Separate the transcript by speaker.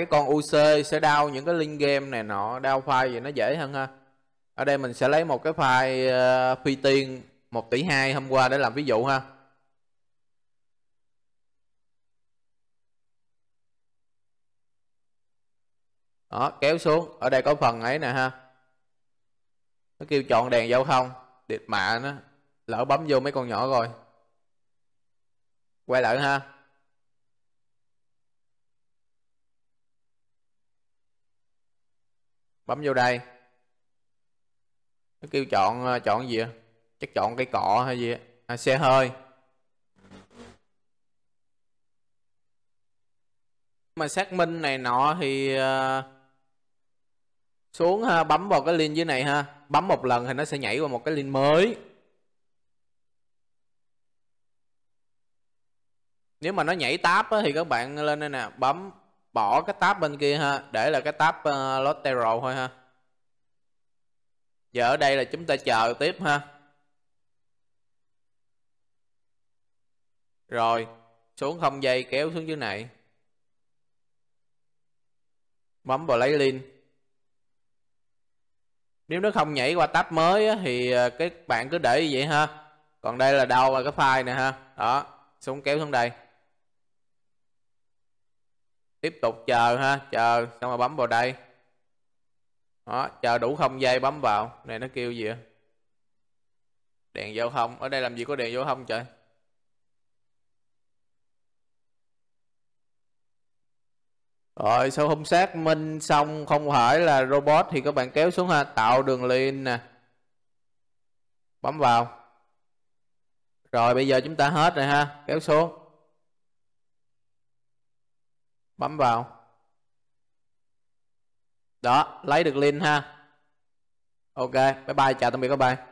Speaker 1: cái con UC sẽ đau những cái link game này nọ đau file gì nó dễ hơn ha ở đây mình sẽ lấy một cái file uh, phi tiên 1 tỷ 2 hôm qua để làm ví dụ ha đó kéo xuống ở đây có phần ấy nè ha nó kêu chọn đèn giao thông địt mạ nó lỡ bấm vô mấy con nhỏ rồi quay lại ha bấm vô đây nó kêu chọn ờ, chọn gì chắc chọn cây cọ hay gì à, xe hơi mà xác minh này nọ thì ờ, xuống ha, bấm vào cái link dưới này ha bấm một lần thì nó sẽ nhảy qua một cái link mới nếu mà nó nhảy tab thì các bạn lên đây nè bấm bỏ cái tab bên kia ha để là cái tab uh, ờ, lateral thôi ha giờ ở đây là chúng ta chờ tiếp ha rồi xuống không dây kéo xuống dưới này bấm vào lấy link nếu nó không nhảy qua tab mới á, thì ờ, các bạn cứ để như vậy ha còn đây là đâu là cái file nè ha đó xuống kéo xuống đây tiếp tục chờ ha chờ xong rồi bấm vào đây đó chờ đủ không giây bấm vào này nó kêu gì vậy đèn giao thông ở đây làm gì có đèn giao thông trời rồi sau không xác minh xong không phải là robot thì các bạn kéo xuống ha tạo đường link nè bấm vào rồi bây giờ chúng ta hết rồi ha kéo xuống bấm vào đó lấy được link ha ok bye bye chào tạm biệt các bạn